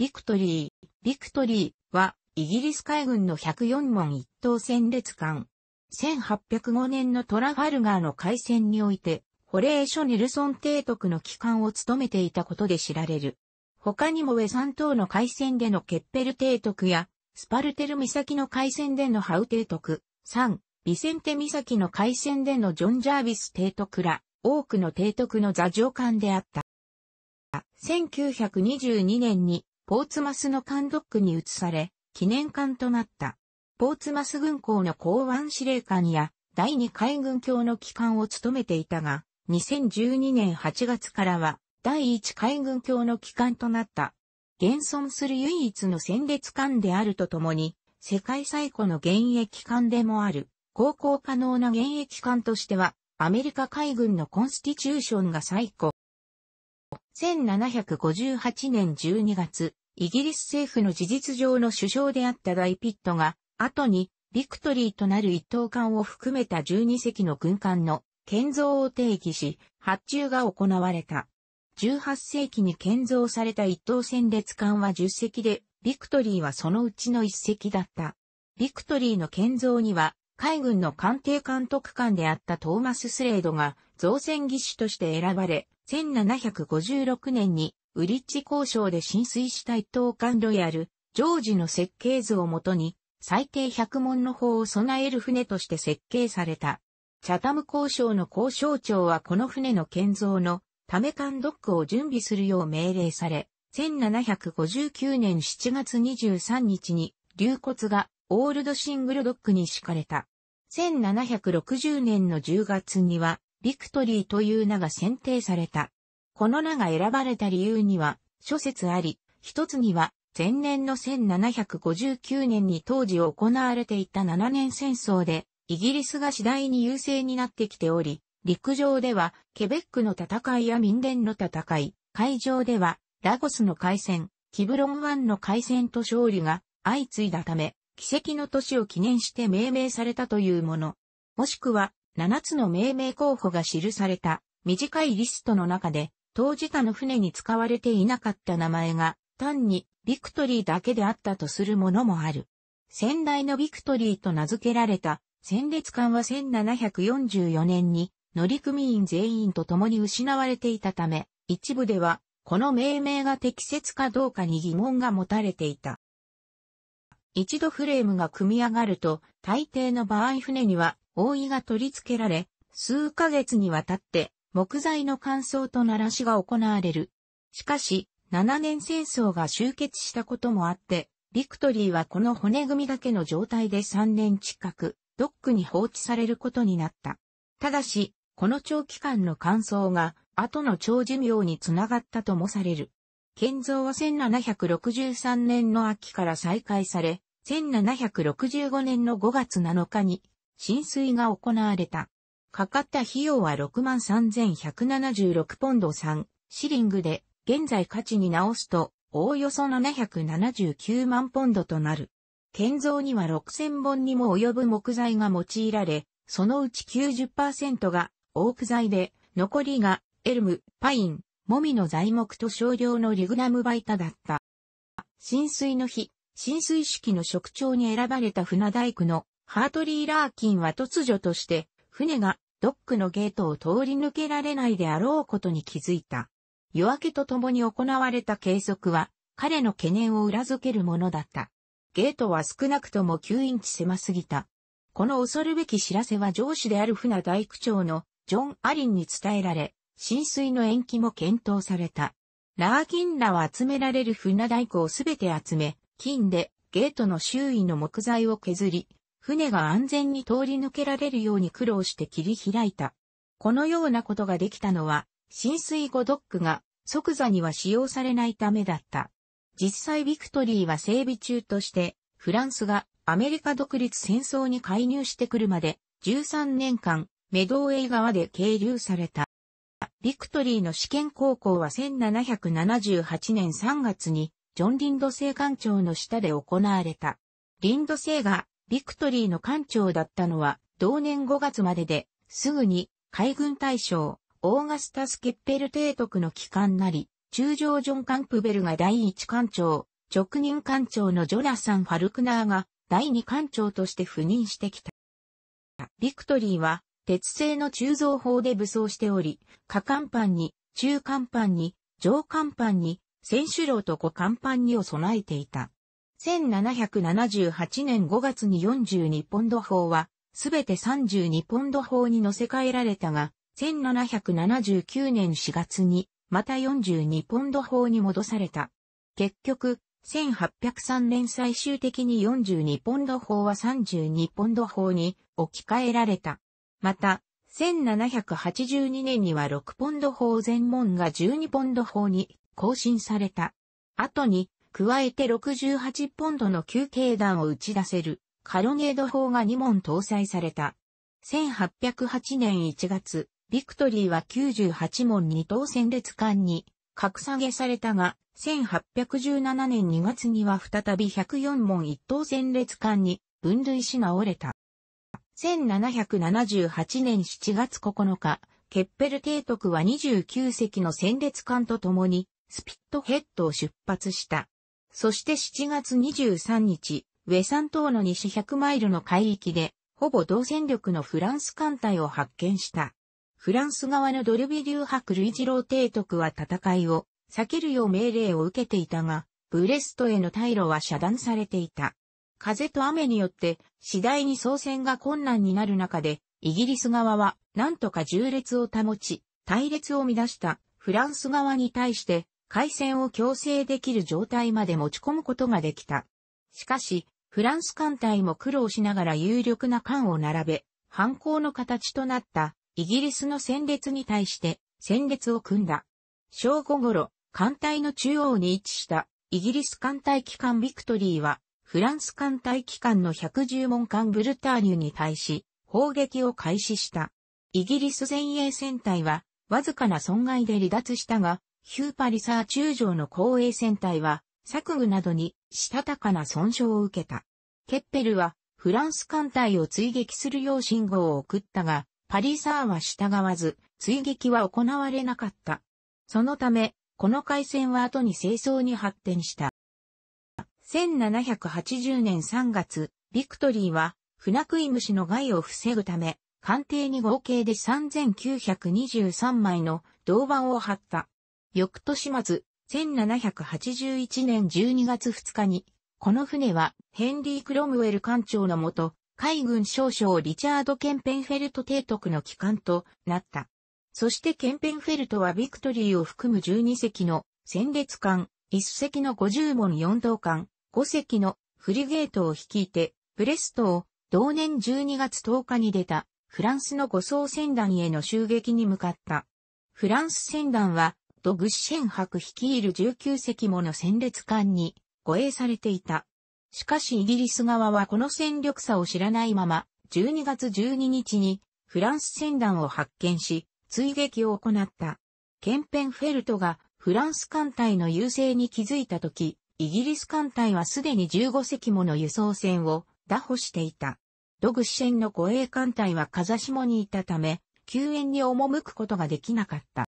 ビクトリー。ビクトリーは、イギリス海軍の104門一等戦列艦。1805年のトラファルガーの海戦において、ホレーショ・ネルソン提督の機関を務めていたことで知られる。他にもウェサン島の海戦でのケッペル提督や、スパルテル岬の海戦でのハウ提督、3、ビセンテ岬の海戦でのジョン・ジャービス提督ら、多くの提督の座上官であった。1922年にポーツマスのドッ区に移され、記念艦となった。ポーツマス軍港の港湾司令官や第二海軍協の機関を務めていたが、2012年8月からは第一海軍協の機関となった。現存する唯一の戦列艦であるとともに、世界最古の現役艦でもある、航行可能な現役艦としては、アメリカ海軍のコンスティチューションが最古。1758年12月、イギリス政府の事実上の首相であった大ピットが、後に、ビクトリーとなる一等艦を含めた12隻の軍艦の建造を定義し、発注が行われた。18世紀に建造された一等戦列艦は10隻で、ビクトリーはそのうちの1隻だった。ビクトリーの建造には、海軍の艦艇監督官であったトーマス・スレードが造船技師として選ばれ、1756年にウリッチ交渉で浸水した一等艦ロイヤル、ジョージの設計図をもとに、最低100門の砲を備える船として設計された。チャタム交渉の交渉長はこの船の建造のため艦ドックを準備するよう命令され、1759年7月23日に流骨がオールドシングルドックに敷かれた。1760年の10月にはビクトリーという名が選定された。この名が選ばれた理由には、諸説あり、一つには、前年の1759年に当時行われていた7年戦争で、イギリスが次第に優勢になってきており、陸上では、ケベックの戦いや民伝の戦い、海上では、ラゴスの海戦、キブロン湾の海戦と勝利が相次いだため、奇跡の年を記念して命名されたというもの。もしくは、7つの命名候補が記された短いリストの中で、当時他の船に使われていなかった名前が単にビクトリーだけであったとするものもある。先代のビクトリーと名付けられた戦列艦は1744年に乗組員全員と共に失われていたため、一部ではこの命名が適切かどうかに疑問が持たれていた。一度フレームが組み上がると、大抵の場合船には覆いが取り付けられ、数ヶ月にわたって木材の乾燥と鳴らしが行われる。しかし、7年戦争が終結したこともあって、ビクトリーはこの骨組みだけの状態で3年近く、ドックに放置されることになった。ただし、この長期間の乾燥が、後の長寿命につながったともされる。建造は1763年の秋から再開され、1765年の5月7日に浸水が行われた。かかった費用は63,176ポンド3シリングで、現在価値に直すと、おおよそ779万ポンドとなる。建造には6000本にも及ぶ木材が用いられ、そのうち90%がオーク材で、残りがエルム、パイン、モミの材木と少量のリグナムバイタだった。浸水の日、浸水式の職長に選ばれた船大工のハートリー・ラーキンは突如として船がドックのゲートを通り抜けられないであろうことに気づいた。夜明けとともに行われた計測は、彼の懸念を裏付けるものだった。ゲートは少なくとも9インチ狭すぎた。この恐るべき知らせは上司である船大工長のジョン・アリンに伝えられ、浸水の延期も検討された。ラーキンらは集められる船大工をすべて集め、金でゲートの周囲の木材を削り、船が安全に通り抜けられるように苦労して切り開いた。このようなことができたのは、浸水後ドックが即座には使用されないためだった。実際ビクトリーは整備中として、フランスがアメリカ独立戦争に介入してくるまで13年間メドウェイ側で係留された。ビクトリーの試験航行は1778年3月にジョン・リンド星艦長の下で行われた。リンド星がビクトリーの艦長だったのは、同年5月までで、すぐに海軍大将、オーガスタス・ケッペル提督の帰還なり、中将ジョン・カンプベルが第1艦長、直任艦長のジョナサン・ファルクナーが第2艦長として赴任してきた。ビクトリーは、鉄製の鋳造砲で武装しており、下甲板に、中甲板に、上甲板に、選手楼と小甲板にを備えていた。1778年5月に42ポンド法は、すべて32ポンド法に乗せ替えられたが、1779年4月に、また42ポンド法に戻された。結局、1803年最終的に42ポンド法は32ポンド法に置き換えられた。また、1782年には6ポンド法全門が12ポンド法に更新された。後に加えて68ポンドの休憩弾を打ち出せるカロネード砲が2門搭載された。1808年1月、ビクトリーは98門に当選列艦に格下げされたが、1817年2月には再び104門一等戦列艦に分類し直れた。1778年7月9日、ケッペル提督は29隻の戦列艦と共に、スピットヘッドを出発した。そして7月23日、ウェサン島の西100マイルの海域で、ほぼ同戦力のフランス艦隊を発見した。フランス側のドルビリュルイ・類ロ郎提督は戦いを避けるよう命令を受けていたが、ブレストへの退路は遮断されていた。風と雨によって次第に操船が困難になる中で、イギリス側はなんとか重列を保ち、隊列を乱したフランス側に対して回線を強制できる状態まで持ち込むことができた。しかし、フランス艦隊も苦労しながら有力な艦を並べ、反抗の形となったイギリスの戦列に対して戦列を組んだ。正午頃、艦隊の中央に位置したイギリス艦隊機関ビクトリーは、フランス艦隊機関の110門艦ブルターニュに対し、砲撃を開始した。イギリス前衛戦隊は、わずかな損害で離脱したが、ヒューパリサー中将の後衛戦隊は、作具などに、したたかな損傷を受けた。ケッペルは、フランス艦隊を追撃するよう信号を送ったが、パリサーは従わず、追撃は行われなかった。そのため、この海戦は後に清掃に発展した。1780年3月、ビクトリーは、船食い虫の害を防ぐため、艦艇に合計で3923枚の銅板を貼った。翌年末、1781年12月2日に、この船はヘンリー・クロムウェル艦長のもと、海軍少将リチャード・ケンペンフェルト提督の機関となった。そしてケンペンフェルトはビクトリーを含む12隻の戦列艦、1隻の50門4道艦、5隻のフリゲートを率いて、ブレストを同年12月10日に出たフランスの護送船団への襲撃に向かった。フランス船団はド・グッシェン博率いる19隻もの戦列艦に護衛されていた。しかしイギリス側はこの戦力差を知らないまま、12月12日にフランス船団を発見し、追撃を行った。ケンペンフェルトがフランス艦隊の優勢に気づいた時、イギリス艦隊はすでに15隻もの輸送船を打破していた。ドグシェンの護衛艦隊は風下にいたため、救援に赴くことができなかった。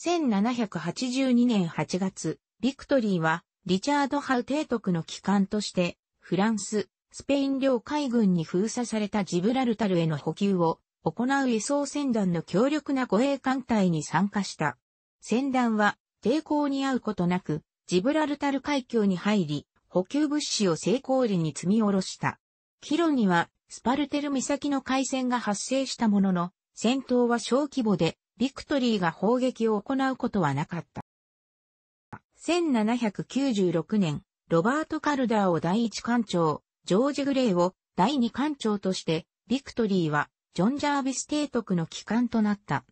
1782年8月、ビクトリーは、リチャード・ハウ提督の機関として、フランス、スペイン領海軍に封鎖されたジブラルタルへの補給を行う輸送船団の強力な護衛艦隊に参加した。船団は抵抗に遭うことなく、ジブラルタル海峡に入り、補給物資を成功裏に積み下ろした。キロには、スパルテル岬の海戦が発生したものの、戦闘は小規模で、ビクトリーが砲撃を行うことはなかった。1796年、ロバート・カルダーを第一艦長、ジョージ・グレイを第二艦長として、ビクトリーはジョン・ジャービス提督の機関となった。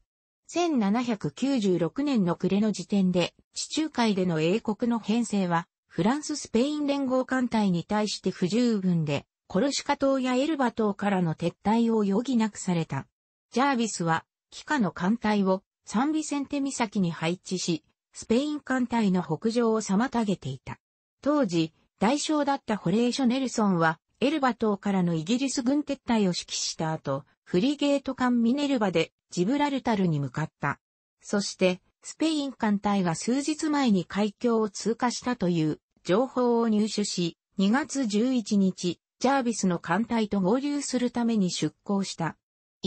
1796年の暮れの時点で、地中海での英国の編成は、フランス・スペイン連合艦隊に対して不十分で、コルシカ島やエルバ島からの撤退を余儀なくされた。ジャービスは、機下の艦隊をサンビセンテ岬に配置し、スペイン艦隊の北上を妨げていた。当時、代償だったホレーショ・ネルソンは、エルバ島からのイギリス軍撤退を指揮した後、フリゲート艦ミネルバでジブラルタルに向かった。そして、スペイン艦隊が数日前に海峡を通過したという情報を入手し、2月11日、ジャービスの艦隊と合流するために出港した。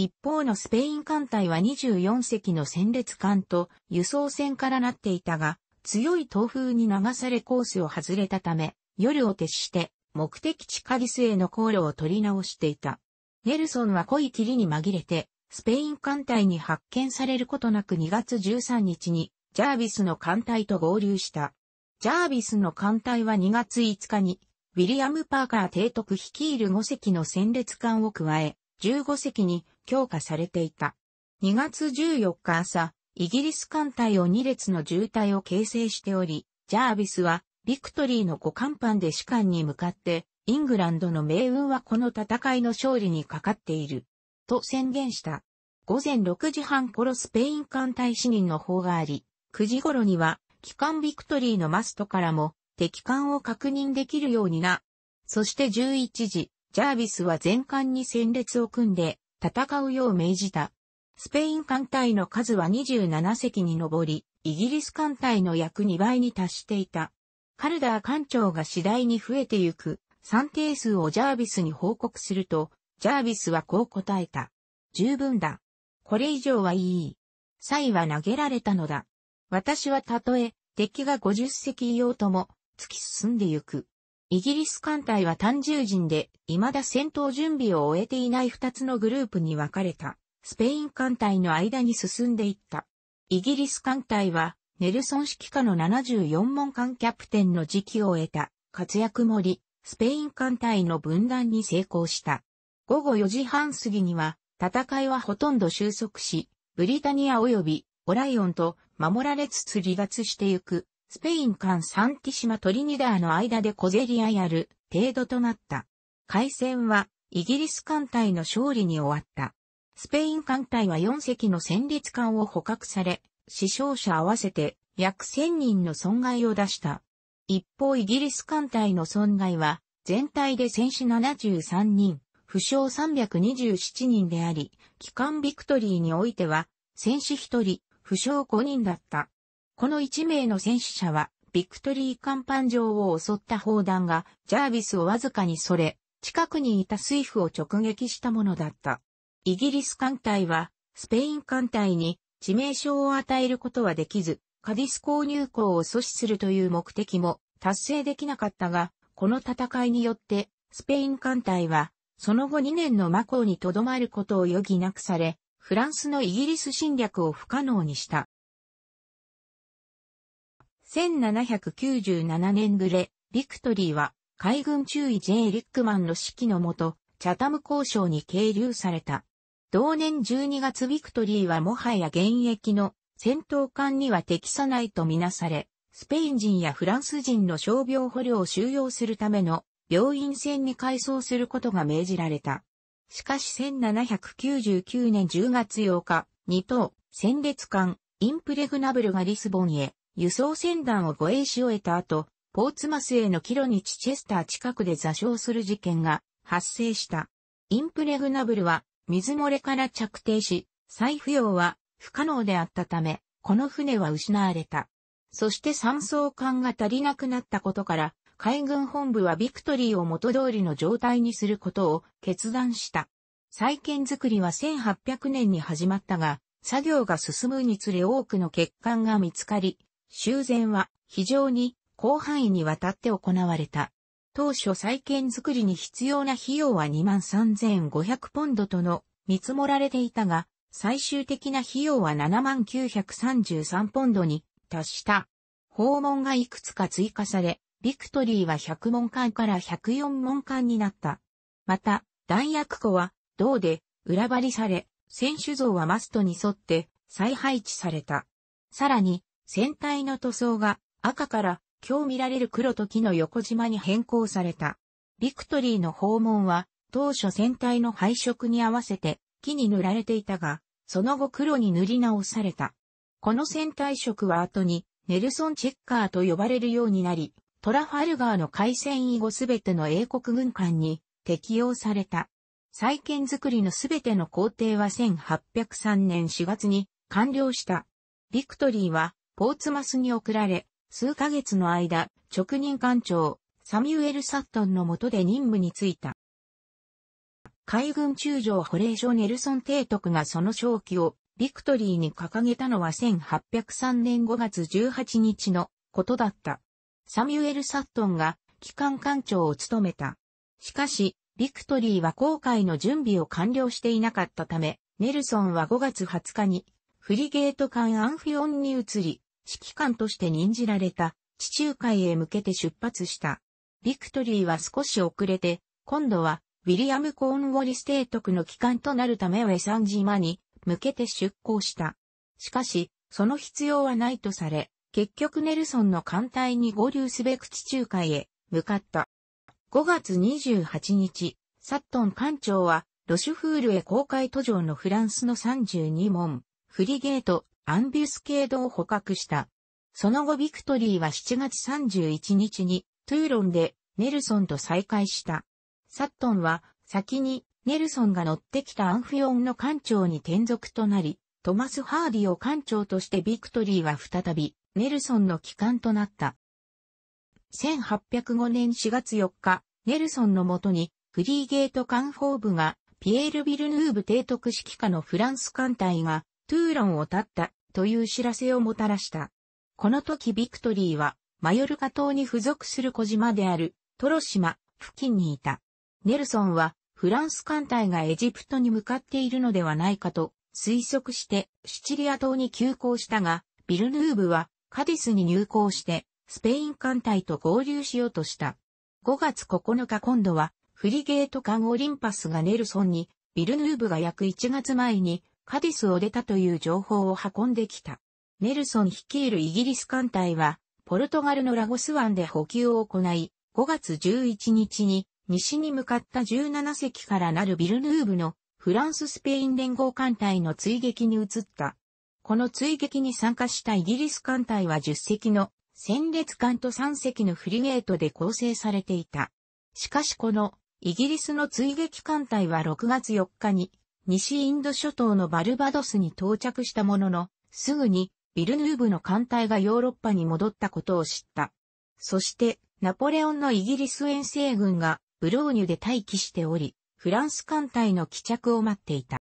一方のスペイン艦隊は24隻の戦列艦と輸送船からなっていたが、強い東風に流されコースを外れたため、夜を徹して目的地カリスへの航路を取り直していた。ネルソンは濃い霧に紛れて、スペイン艦隊に発見されることなく2月13日に、ジャービスの艦隊と合流した。ジャービスの艦隊は2月5日に、ウィリアム・パーカー提督率いる5隻の戦列艦を加え、15隻に強化されていた。2月14日朝、イギリス艦隊を2列の渋滞を形成しており、ジャービスは、ビクトリーの5艦班で士官に向かって、イングランドの命運はこの戦いの勝利にかかっている。と宣言した。午前6時半頃スペイン艦隊市民の方があり、9時頃には、機関ビクトリーのマストからも、敵艦を確認できるようにな。そして11時、ジャービスは全艦に戦列を組んで戦うよう命じた。スペイン艦隊の数は27隻に上り、イギリス艦隊の約2倍に達していた。カルダー艦長が次第に増えてゆく算定数をジャービスに報告すると、ジャービスはこう答えた。十分だ。これ以上はいい。サイは投げられたのだ。私はたとえ敵が50隻いようとも突き進んでゆく。イギリス艦隊は単獣人で、未だ戦闘準備を終えていない二つのグループに分かれた、スペイン艦隊の間に進んでいった。イギリス艦隊は、ネルソン指揮下の74門艦キャプテンの時期を得た、活躍もり、スペイン艦隊の分断に成功した。午後4時半過ぎには、戦いはほとんど収束し、ブリタニア及びオライオンと守られつつ離脱してゆくスペイン間サンティシマ・トリニダーの間で小競り合いある程度となった。海戦はイギリス艦隊の勝利に終わった。スペイン艦隊は4隻の戦列艦を捕獲され、死傷者合わせて約1000人の損害を出した。一方イギリス艦隊の損害は全体で戦死73人、負傷327人であり、機関ビクトリーにおいては戦死1人、負傷5人だった。この1名の戦死者は、ビクトリー甲板上を襲った砲弾が、ジャービスをわずかにそれ、近くにいたイフを直撃したものだった。イギリス艦隊は、スペイン艦隊に致命傷を与えることはできず、カディス購入港を阻止するという目的も達成できなかったが、この戦いによって、スペイン艦隊は、その後2年の魔法に留まることを余儀なくされ、フランスのイギリス侵略を不可能にした。1797年暮れ、ビクトリーは海軍中尉 J. リックマンの指揮のもと、チャタム交渉に係留された。同年12月ビクトリーはもはや現役の戦闘艦には適さないとみなされ、スペイン人やフランス人の傷病捕虜を収容するための病院船に改装することが命じられた。しかし1799年10月8日、2等、戦列艦、インプレグナブルがリスボンへ輸送船団を護衛し終えた後、ポーツマスへの帰路にチチェスター近くで座礁する事件が発生した。インプレグナブルは水漏れから着底し、再浮揚は不可能であったため、この船は失われた。そして三層艦が足りなくなったことから、海軍本部はビクトリーを元通りの状態にすることを決断した。再建作りは1800年に始まったが、作業が進むにつれ多くの欠陥が見つかり、修繕は非常に広範囲にわたって行われた。当初再建作りに必要な費用は23,500ポンドとの見積もられていたが、最終的な費用は79,33ポンドに達した。訪問がいくつか追加され、ビクトリーは100門間から104門間になった。また、弾薬庫は銅で裏張りされ、選手像はマストに沿って再配置された。さらに、船体の塗装が赤から今日見られる黒と木の横縞に変更された。ビクトリーの訪問は当初船体の配色に合わせて木に塗られていたが、その後黒に塗り直された。この船体色は後にネルソン・チェッカーと呼ばれるようになり、トラファルガーの海戦以後すべての英国軍艦に適用された。再建作りのすべての工程は1803年4月に完了した。ビクトリーはポーツマスに送られ、数ヶ月の間、直任艦長、サミュエル・サットンの下で任務に就いた。海軍中将保令所ネルソン提督がその正気をビクトリーに掲げたのは1803年5月18日のことだった。サミュエル・サットンが機関艦長を務めた。しかし、ビクトリーは航海の準備を完了していなかったため、ネルソンは5月20日にフリゲート艦アンフィオンに移り、指揮官として任じられた地中海へ向けて出発した。ビクトリーは少し遅れて、今度はウィリアム・コーンウォリス提督の機関となるためウェサン島に向けて出港した。しかし、その必要はないとされ、結局ネルソンの艦隊に合流すべく地中海へ向かった。5月28日、サットン艦長はロシュフールへ公開途上のフランスの32門、フリゲート、アンビュスケードを捕獲した。その後ビクトリーは7月31日にトゥーロンでネルソンと再会した。サットンは先にネルソンが乗ってきたアンフィオンの艦長に転属となり、トマス・ハーディを艦長としてビクトリーは再びネルソンの帰還となった。1805年4月4日、ネルソンのもとにフリーゲート艦砲部がピエール・ビルヌーブ提督指揮下のフランス艦隊がトゥーロンを立ったという知らせをもたらした。この時ビクトリーは、マヨルカ島に付属する小島である、トロ島付近にいた。ネルソンは、フランス艦隊がエジプトに向かっているのではないかと推測して、シチリア島に急行したが、ビルヌーブはカディスに入港して、スペイン艦隊と合流しようとした。5月9日今度は、フリゲート艦オリンパスがネルソンに、ビルヌーブが約1月前にカディスを出たという情報を運んできた。ネルソン率いるイギリス艦隊は、ポルトガルのラゴス湾で補給を行い、5月11日に西に向かった17隻からなるビルヌーブのフランススペイン連合艦隊の追撃に移った。この追撃に参加したイギリス艦隊は10隻の戦列艦と3隻のフリゲートで構成されていた。しかしこのイギリスの追撃艦隊は6月4日に西インド諸島のバルバドスに到着したものの、すぐにビルヌーブの艦隊がヨーロッパに戻ったことを知った。そして、ナポレオンのイギリス遠征軍がブローニュで待機しており、フランス艦隊の帰着を待っていた。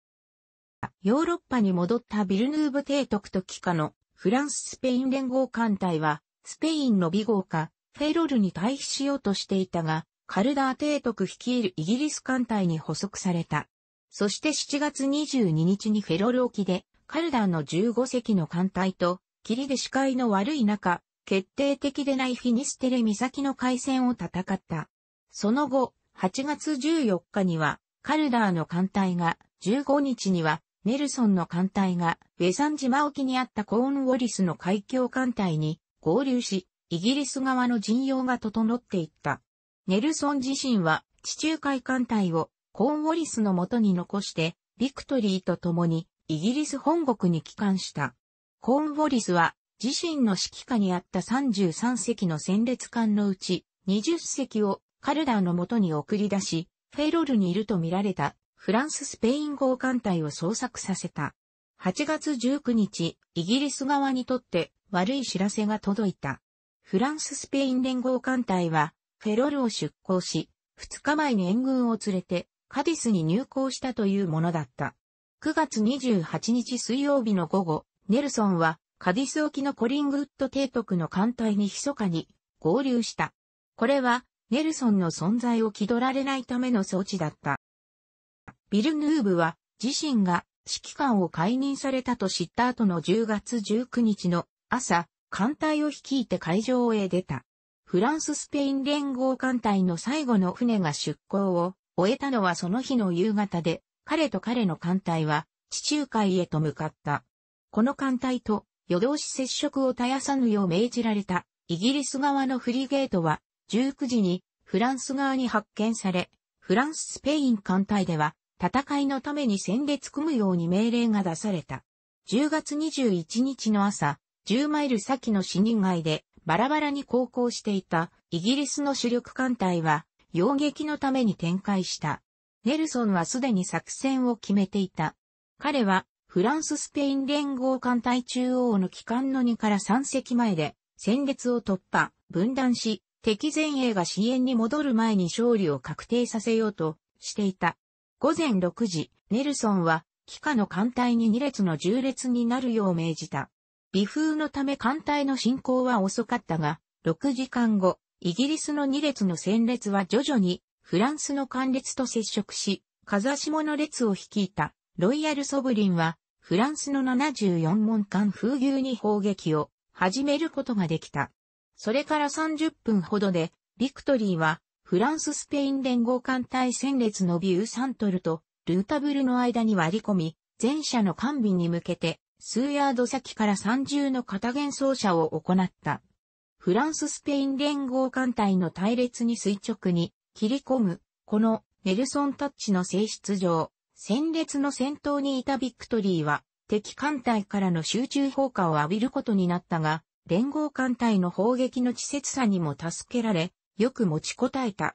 ヨーロッパに戻ったビルヌーブ提督と帰化のフランス・スペイン連合艦隊は、スペインの美号か、フェロルに退避しようとしていたが、カルダー提督率いるイギリス艦隊に捕捉された。そして7月22日にフェロル沖で、カルダンの15隻の艦隊と、霧で視界の悪い中、決定的でないフィニステレ岬の海戦を戦った。その後、8月14日には、カルダーの艦隊が、15日には、ネルソンの艦隊が、ウェザン島沖にあったコーンウォリスの海峡艦隊に合流し、イギリス側の陣容が整っていった。ネルソン自身は、地中海艦隊をコーンウォリスのもとに残して、ビクトリーと共にイギリス本国に帰還した。コーンウォリスは自身の指揮下にあった33隻の戦列艦のうち20隻をカルダーのもとに送り出し、フェロルにいると見られたフランス・スペイン号艦隊を捜索させた。8月19日、イギリス側にとって悪い知らせが届いた。フランス・スペイン連合艦隊はフェロルを出港し、2日前に援軍を連れてカディスに入港したというものだった。9月28日水曜日の午後、ネルソンはカディス沖のコリングウッド提督の艦隊に密かに合流した。これはネルソンの存在を気取られないための装置だった。ビルヌーブは自身が指揮官を解任されたと知った後の10月19日の朝、艦隊を率いて海上へ出た。フランススペイン連合艦隊の最後の船が出港を終えたのはその日の夕方で、彼と彼の艦隊は地中海へと向かった。この艦隊と夜通し接触を絶やさぬよう命じられたイギリス側のフリゲートは19時にフランス側に発見され、フランス・スペイン艦隊では戦いのために戦列組むように命令が出された。10月21日の朝、10マイル先の死人街でバラバラに航行していたイギリスの主力艦隊は要撃のために展開した。ネルソンはすでに作戦を決めていた。彼は、フランス・スペイン連合艦隊中央の機関の2から3隻前で、戦列を突破、分断し、敵前衛が支援に戻る前に勝利を確定させようとしていた。午前6時、ネルソンは、機下の艦隊に2列の重列になるよう命じた。微風のため艦隊の進行は遅かったが、6時間後、イギリスの2列の戦列は徐々にフランスの艦列と接触し、風下の列を率いたロイヤルソブリンはフランスの74門艦風牛に砲撃を始めることができた。それから30分ほどでビクトリーはフランス・スペイン連合艦隊戦列のビューサントルとルータブルの間に割り込み、前者の艦尾に向けて数ヤード先から30の片減走車を行った。フランス・スペイン連合艦隊の隊列に垂直に切り込む、このネルソンタッチの性質上、戦列の先頭にいたビクトリーは、敵艦隊からの集中砲火を浴びることになったが、連合艦隊の砲撃の稚拙さにも助けられ、よく持ちこたえた。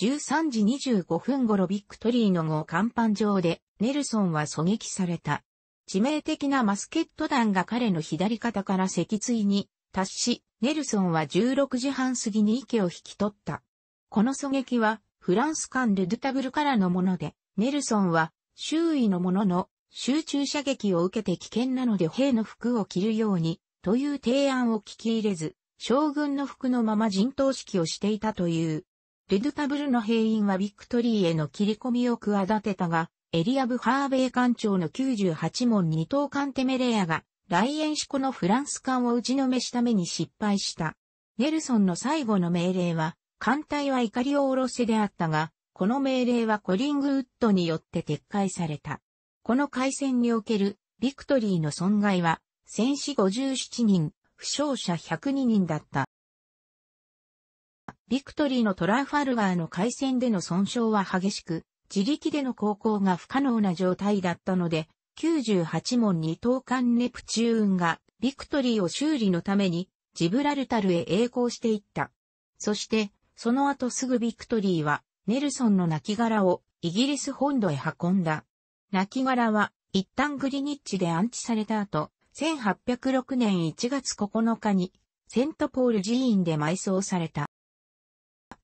13時25分頃ビクトリーの号甲板上で、ネルソンは狙撃された。致命的なマスケット弾が彼の左肩から脊椎に達し、ネルソンは16時半過ぎに池を引き取った。この狙撃は、フランス艦ルドゥタブルからのもので、ネルソンは、周囲の者の集中射撃を受けて危険なので兵の服を着るように、という提案を聞き入れず、将軍の服のまま陣頭指揮をしていたという。ルドゥタブルの兵員はビクトリーへの切り込みを企てたが、エリアブ・ハーベイ艦長の98門2等艦テメレアが来園志向のフランス艦を打ちのめしために失敗した。ネルソンの最後の命令は、艦隊は怒りを下ろせであったが、この命令はコリングウッドによって撤回された。この海戦におけるビクトリーの損害は、戦死57人、負傷者102人だった。ビクトリーのトランファルガーの海戦での損傷は激しく、自力での航行が不可能な状態だったので、98門に東間ネプチューンがビクトリーを修理のためにジブラルタルへ栄光していった。そして、その後すぐビクトリーはネルソンの亡骸をイギリス本土へ運んだ。亡骸は一旦グリニッチで安置された後、1806年1月9日にセントポール寺院で埋葬された。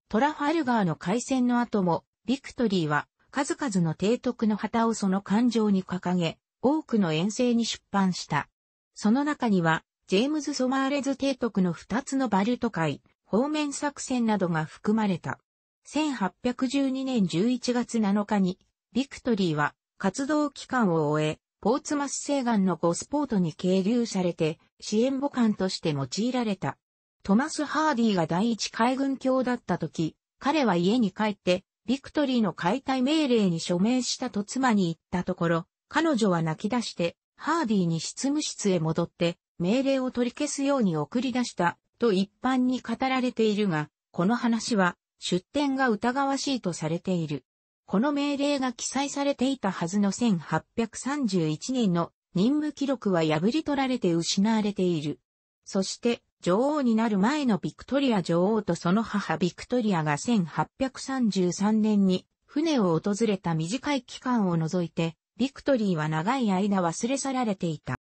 トラファルガーの海戦の後も、ビクトリーは数々の提督の旗をその艦上に掲げ、多くの遠征に出版した。その中には、ジェームズ・ソマーレズ提督の2つのバルト海、方面作戦などが含まれた。1812年11月7日に、ビクトリーは活動期間を終え、ポーツマス西岸のゴスポートに係留されて、支援母艦として用いられた。トマス・ハーディが第一海軍橋だった時、彼は家に帰って、ビクトリーの解体命令に署名したと妻に言ったところ、彼女は泣き出して、ハーディに執務室へ戻って、命令を取り消すように送り出した、と一般に語られているが、この話は、出典が疑わしいとされている。この命令が記載されていたはずの1831年の任務記録は破り取られて失われている。そして、女王になる前のビクトリア女王とその母ビクトリアが1833年に船を訪れた短い期間を除いてビクトリーは長い間忘れ去られていた。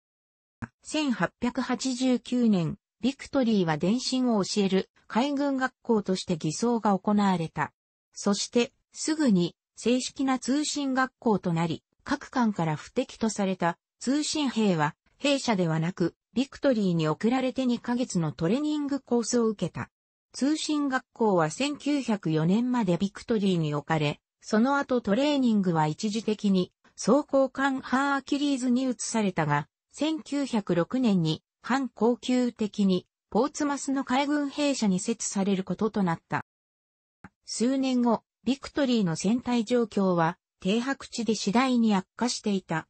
1889年、ビクトリーは電信を教える海軍学校として偽装が行われた。そして、すぐに正式な通信学校となり、各館から不適とされた通信兵は弊社ではなく、ビクトリーに送られて2ヶ月のトレーニングコースを受けた。通信学校は1904年までビクトリーに置かれ、その後トレーニングは一時的に装甲艦ハーアキリーズに移されたが、1906年に反高級的にポーツマスの海軍兵舎に設置されることとなった。数年後、ビクトリーの船体状況は停泊地で次第に悪化していた。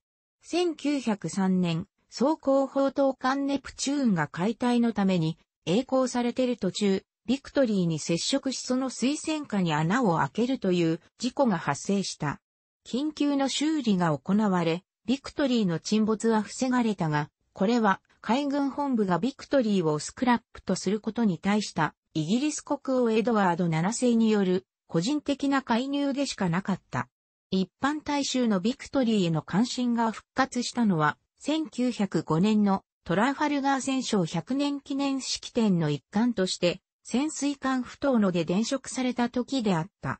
1903年、装甲砲塔艦ネプチューンが解体のために、栄光されている途中、ビクトリーに接触しその水線下に穴を開けるという事故が発生した。緊急の修理が行われ、ビクトリーの沈没は防がれたが、これは海軍本部がビクトリーをスクラップとすることに対したイギリス国王エドワード7世による個人的な介入でしかなかった。一般大衆のビクトリーへの関心が復活したのは1905年のトラファルガー戦勝100年記念式典の一環として潜水艦不当ので電飾された時であった。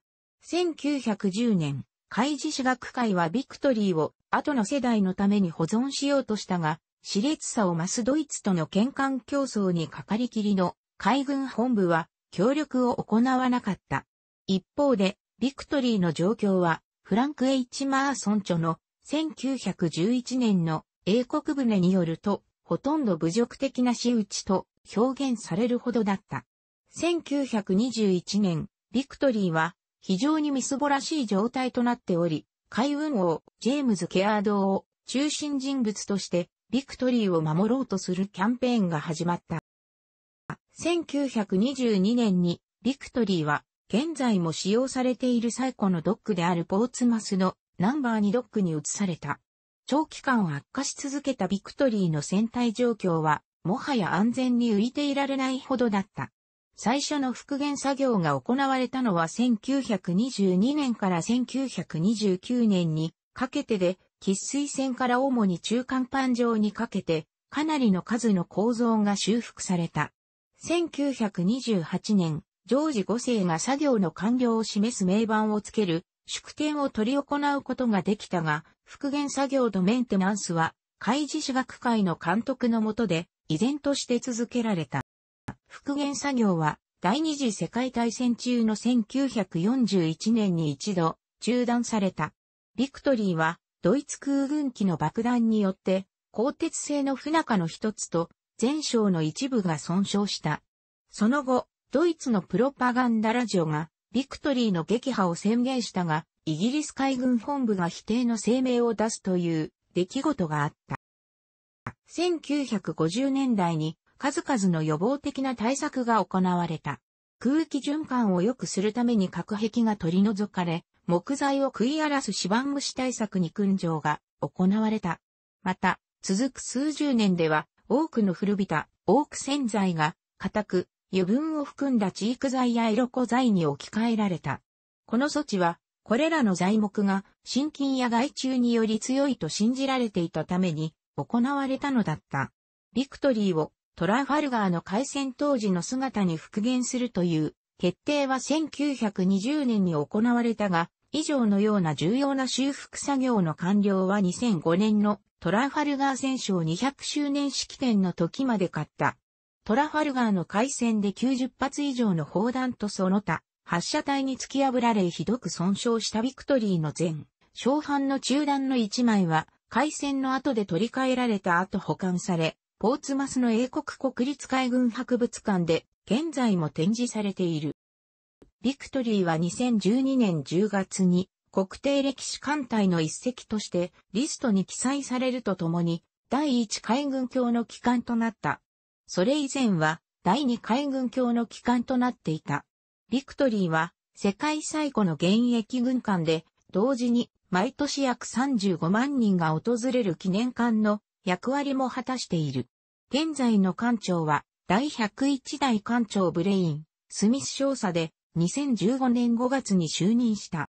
1910年、海事史学会はビクトリーを後の世代のために保存しようとしたが、熾烈さを増すドイツとの県間競争にかかりきりの海軍本部は協力を行わなかった。一方で、ビクトリーの状況は、フランク・エイチ・マーソン著の1911年の英国船によると、ほとんど侮辱的な仕打ちと表現されるほどだった。1921年、ビクトリーは非常にみすぼらしい状態となっており、海運王、ジェームズ・ケアードを中心人物として、ビクトリーを守ろうとするキャンペーンが始まった。1922年に、ビクトリーは、現在も使用されている最古のドックであるポーツマスのナンバー2ドックに移された。長期間悪化し続けたビクトリーの船体状況は、もはや安全に浮いていられないほどだった。最初の復元作業が行われたのは1922年から1929年にかけてで、喫水線から主に中間板上にかけて、かなりの数の構造が修復された。1928年、ジョージ5世が作業の完了を示す名板をつける、祝典を取り行うことができたが、復元作業とメンテナンスは、海事士学会の監督のもとで、依然として続けられた。復元作業は第二次世界大戦中の1941年に一度中断された。ビクトリーはドイツ空軍機の爆弾によって鋼鉄製の不仲の一つと全章の一部が損傷した。その後、ドイツのプロパガンダラジオがビクトリーの撃破を宣言したが、イギリス海軍本部が否定の声明を出すという出来事があった。1950年代に数々の予防的な対策が行われた。空気循環を良くするために隔壁が取り除かれ、木材を食い荒らす芝虫対策に訓場が行われた。また、続く数十年では、多くの古びた、多く洗剤が、固く、油分を含んだチーク剤やエロコ剤に置き換えられた。この措置は、これらの材木が、心筋や害虫により強いと信じられていたために、行われたのだった。ビクトリーをトラファルガーの海戦当時の姿に復元するという決定は1920年に行われたが、以上のような重要な修復作業の完了は2005年のトラファルガー戦勝200周年式典の時まで勝った。トラファルガーの海戦で90発以上の砲弾とその他、発射体に突き破られひどく損傷したビクトリーの前、小半の中段の1枚は、海戦の後で取り替えられた後保管され、ポーツマスの英国国立海軍博物館で現在も展示されている。ビクトリーは2012年10月に国定歴史艦隊の一隻としてリストに記載されるとともに第1海軍橋の機関となった。それ以前は第2海軍橋の機関となっていた。ビクトリーは世界最古の現役軍艦で同時に毎年約35万人が訪れる記念館の役割も果たしている。現在の艦長は、第101代艦長ブレイン、スミス少佐で、2015年5月に就任した。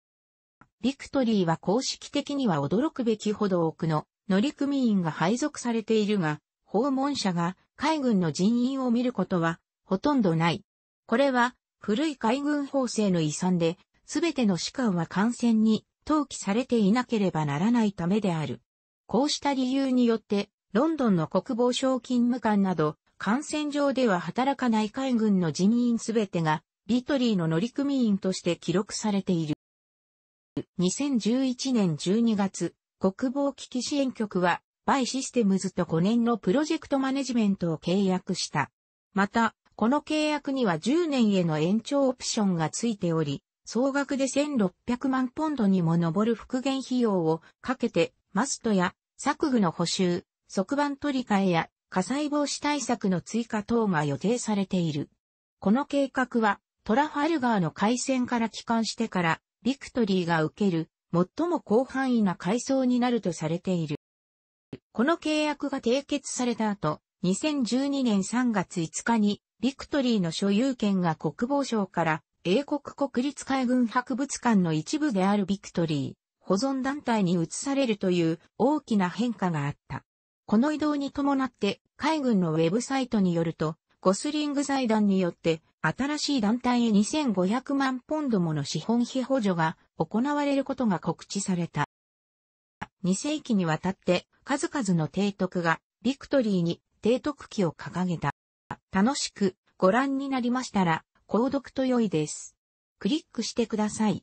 ビクトリーは公式的には驚くべきほど多くの乗組員が配属されているが、訪問者が海軍の人員を見ることはほとんどない。これは古い海軍法制の遺産で、すべての士官は艦船に登記されていなければならないためである。こうした理由によってロンドンの国防省勤務官など、感染上では働かない海軍の人員すべてが、ビトリーの乗組員として記録されている。2011年12月、国防危機支援局は、バイシステムズと5年のプロジェクトマネジメントを契約した。また、この契約には10年への延長オプションがついており、総額で1600万ポンドにも上る復元費用をかけて、マストや、削具の補修、側板取り替えや火災防止対策の追加等が予定されている。この計画は、トラファルガーの海戦から帰還してから、ビクトリーが受ける、最も広範囲な改装になるとされている。この契約が締結された後、2012年3月5日に、ビクトリーの所有権が国防省から英国国立海軍博物館の一部であるビクトリー保存団体に移されるという大きな変化があった。この移動に伴って海軍のウェブサイトによると、ゴスリング財団によって新しい団体へ2500万ポンドもの資本費補助が行われることが告知された。2世紀にわたって数々の提督がビクトリーに提督旗を掲げた。楽しくご覧になりましたら、購読と良いです。クリックしてください。